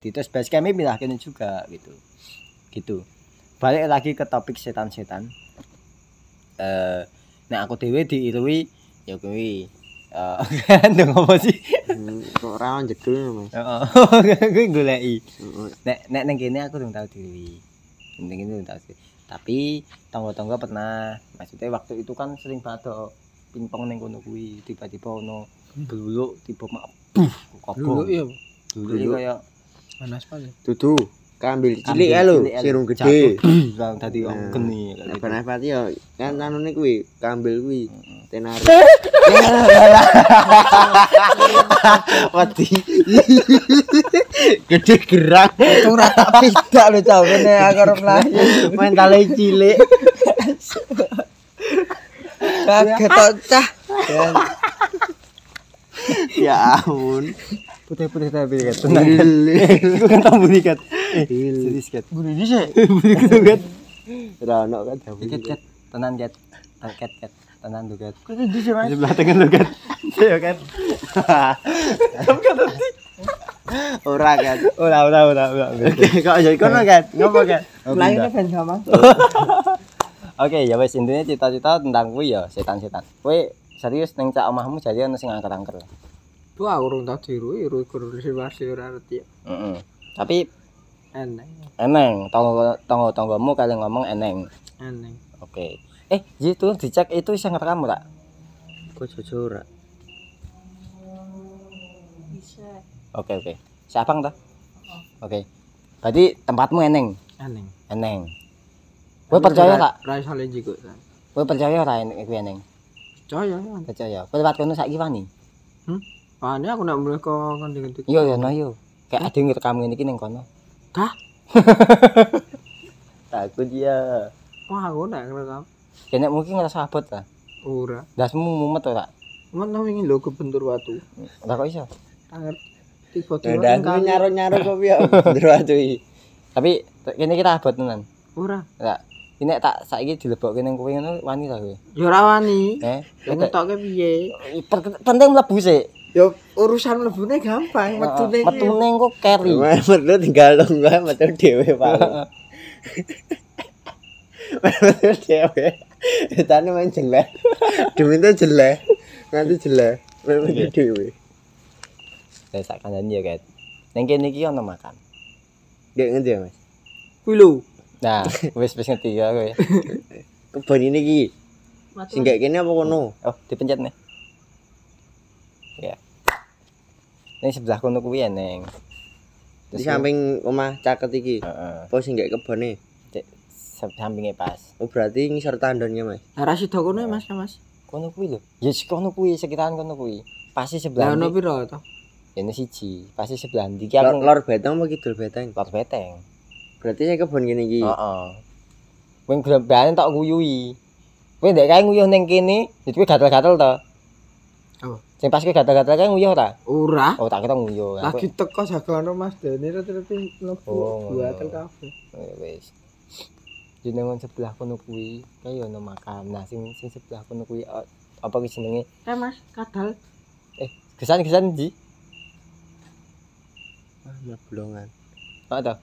di tes base kami pindahin juga gitu gitu balik lagi ke topik setan-setan eh nah aku dewe diirui ya kuwi Eh, ndung apa sih? Hmm, kok ora jegel Mas. Heeh. Kuwi goleki. Nek nek ning kene aku durung tau diri. Ning kene durung tau Tapi tangga-tangga pernah, maksudnya waktu itu kan sering banget pingpong ning kono kuwi, tiba-tiba ono hmm. geluluk tiba mak buf kobong. Geluluk ya. Geluluk kaya panas banget dudu kambil cilik ya lho sirung gede lang dadi wong geni ben pati yo kan anune kuwi kambil kuwi tenari wati gede gerang ora tapi gak lho tau kene aku arep mlayu mentale cilik kaget cah ya ampun putih-putih tapi eh, kan tenang kan itu kan tamu nih kan jadi skat budi di sini budi gitu kan rano kan tamu kat kan tenang kan kat kan tenang tuh di belakang kan tuh kat kan kamu kan nanti Ora kan. Ora ora ora ora. Oke, kok jadi kono kan? Ngopo kan? Lainnya ben sama. Oke, ya wes intinya cita-cita tentang kuwi ya setan-setan. Kuwi serius neng cak omahmu jadi ana sing angker-angker. Itu aku orang tau diru, iru kursi masih ora ngerti. Heeh. Tapi eneng. Eneng, tonggo tonggo tonggomu kalian ngomong eneng. Eneng. Oke. Okay. Eh, jadi tuh dicek itu nggak kamu tak? aku jujur Bisa. Oke, oke. siapa nggak Oke. Okay. Berarti tempatmu eneng. Eneng. Eneng. Kowe percaya tak? rai saling juga kok. percaya ora eneng eneng? Percaya. Percaya. Kowe tempat kono saiki wani? Hmm? Ane ah, aku nak mulai kok ngendi tiket. Yo yo no yo. Iya. Kayak ada ngerekam ini kini ning kono. Kah? Takut dia. Wah, aku nak ngerekam. kayaknya mungkin ngerasa abot lah. Dah Dasmu mumet kak. Mumet nang ingin lho kebentur waktu. Tak ya, kok bisa Tangan tiba-tiba nyaro-nyaro kopi ya bentur watu iki. Tapi kini kita abot tenan. Ura. tak ini tak gitu dilebokke ning kowe ngono wani ta kowe? Ya ora wani. Eh, ya, ngetokke piye? Penting mlebu sik. Ya urusan mlebune gampang, metune. Metune engko keri. Metu tinggal dong gue metu dhewe, Pak. Metu dhewe. Ditane main jelek. Diminta jelek. Nanti jelek. Metu dhewe. Saya tak kandhan ya, Guys. Ning kene iki ono makan. Nggih ngendi, Mas? Kuwi lho. Nah, wis wis ngerti ya Kebon iki. Sing kene apa kono? Oh, dipencet nih. ya ini sebelah kono kuwi di samping omah caket iki heeh uh, uh. sing gak kebone sampingnya pas oh berarti serta tandonnya mas arah sido kono ya, mas ya mas kono kuwi lho ya sik kono kuwi sekitaran kono kuwi pasti sebelah ono piro to ini ya, siji pasti sebelah ndi aku lor beteng apa kidul beteng lor beteng berarti saya kebon gini iki heeh Wing tak guyui. Kowe ndek kae nguyuh ning kene, itu ya, kowe gatel-gatel to. Apa? Sing pas ki gatal-gatal kae nguyuh ta? Ora. Oh, tak kira nguyuh. Lagi teko jagono Mas Dani terus reti mlebu oh, buatan kabeh. Ya wis. Jenengan sebelah kono kuwi kae ono makam. Nah, sing sing sebelah kono kuwi apa ki jenenge? Eh, Mas, kadal. Eh, gesan-gesan ndi? Ah, ya blongan. Tak ta.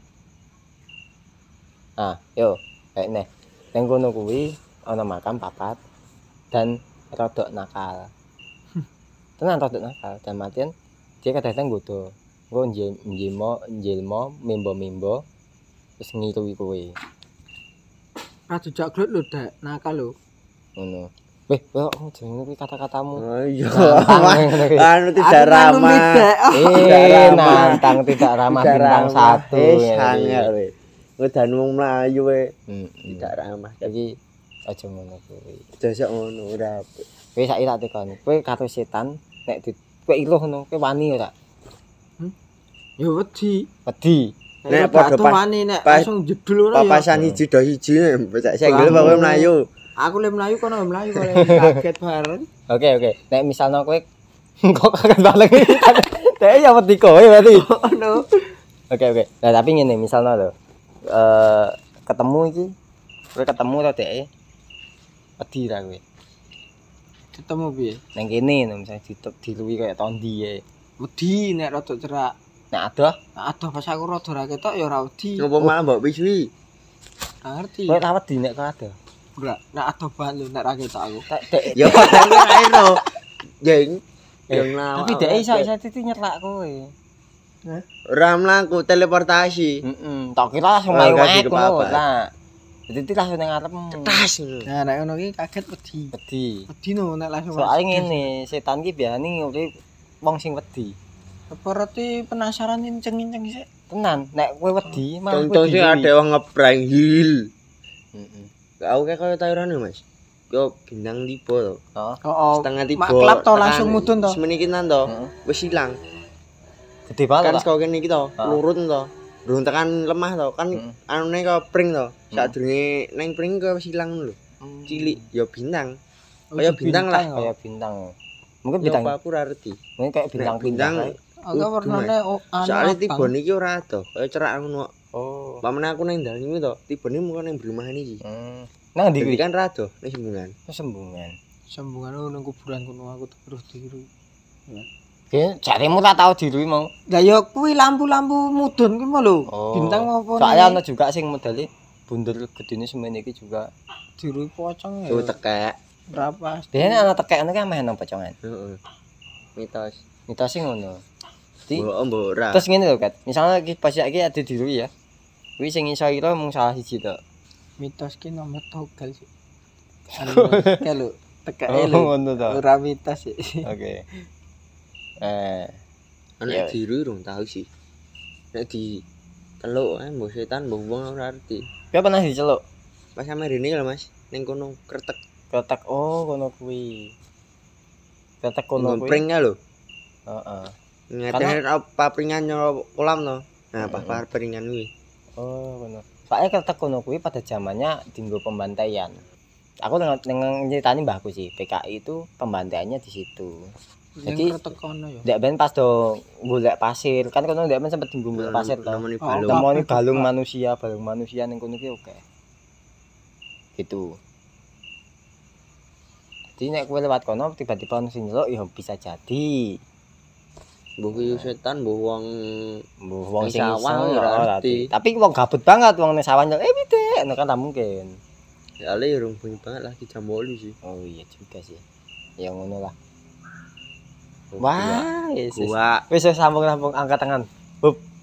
Ah, yo, kayak tenggo Nang kono kuwi makam papat dan rodok nakal. tenan rodok nakal dan matian dia kadang-kadang gue tuh gue njil njilmo mimbo mimbo terus ngiru kue Ratu jak grut lu dek nakal lu ngono Weh, weh, aku jangan ngerti kata-katamu. Oh, Ayo, anu tidak ramah. Eh, nantang tidak ramah bintang eh, satu. Eh, sangat, weh. Ngedan mung melayu, weh. Tidak ramah. Jadi, aja ngono, weh. Jasa ngono, udah. Weh, saya ingat itu, kan. setan, nek di kowe iluh ngono kowe wani ora ya, hmm? ya wedi wedi ya nek padha pas wani nek langsung jedul ora ya papasan hiji do hiji becak senggel kowe mlayu aku le mlayu kono mlayu kok kaget bareng oke oke nek misalnya kowe kok kaget balik teh ya wedi kowe berarti ngono oh, oke oke nah tapi ngene misalnya lho eh ketemu iki kowe ketemu ta dhek wedi ra kowe ketemu piye? Nang kene misalnya ditep dilui kaya taun diye. Wedi nek rada cerak. Nek ada? Nek ada pas aku rada ra ketok ya ora wedi. Ngopo malah oh. mbok wis wi. Ngerti. Kok ta di, nek kok ada? Enggak, nek ada ban lu nek ra ketok aku. Tek ya padahal ora ero. Jeng. Yang eh, lawa. Tapi dek iso iso titi nyerlak kowe. Hah? Ora mlaku teleportasi. Heeh, tak kira sing mewah iku. Lah, Jadi langsung yang ngarep Cetas Nah, nah ini kaget pedi Pedi Pedi no, nah langsung Soalnya ini, setan ini biar ini Wong sing pedi Berarti penasaran ini ceng-ceng sih Tenan, nek gue pedi oh. Contoh sih ada orang ngeprang hil Gak oke kaya tayuran ya mas Kaya gendang tiba tuh oh. Oh, oh, setengah tiba Maklap tuh langsung mudun tuh Semenikinan tuh, wes hilang Gede banget lah Kan sekalian ini tuh, lurun tuh beruntakan lemah to kan hmm. anune kok pring to saat durunge neng pring ke wis ilang lho hmm. cilik ya bintang oh, kaya bintang, lah kaya bintang mungkin bintang ya, aku ora ngerti mungkin kaya bintang bintang uh, aku warnane anu soalnya tiba niki ora ada kaya cerak ngono oh pamane aku nang dalan iki to tiba niki mung nang rumah ini hmm. nang ndi kan rado nang sembungan sembungan sembungan nang kuburan kuno aku terus diru ya. Oke, cari tak tau dirui mau. ya ya kuwi lampu-lampu mudun gimana mau lho. Oh. Bintang apa? Saya ana juga sing modele bunder gedene semene iki juga dirui pocong ya. Oh, tekek. Berapa? Biyen ana tekek ana kan meh nang pocongan. Heeh. Mitos. Mitos sing ngono. Dadi mbok mbok ora. Terus ngene lho, Kat. Misalnya iki pas iki ada ya dirui ya. Kuwi sing iso kira mung salah siji tok. Mitos ki nomor togel sih. Kalau tekek lho. Oh, ora mitos sih. Oke. eh anak biru ya. rung tahu sih nek di celuk eh mbok setan mbok wong ora arti kau pernah diceluk pas sama Rini kalau mas neng kono kretek kretek oh kono kuwi kretek kono kuwi ngompring lho heeh apa papringan nyoro kolam no nah pas papringan kuwi oh kono soalnya kretek kono kuwi pada zamannya dinggo pembantaian aku neng ceritani mbahku sih PKI itu pembantaiannya di situ jadi ya? ndak ben pas do golek pasir, kan kono ndak ben sempat tunggu hmm, pasir to. Nemoni oh, balung. balung manusia, balung manusia ning kono ki oke. Gitu. Jadi nek kowe lewat kono tiba-tiba ono sing ya bisa jadi. buku nah. setan, mbah wong mbah wong sing sawang Tapi wong gabut banget wong ning sawang eh itu kan tak mungkin. Ya ale urung ya banget lah jam 8 sih. Oh iya juga sih. yang ngono lah. Wah, wis. Gua. Wis sambung-sambung angkat tangan. Hup.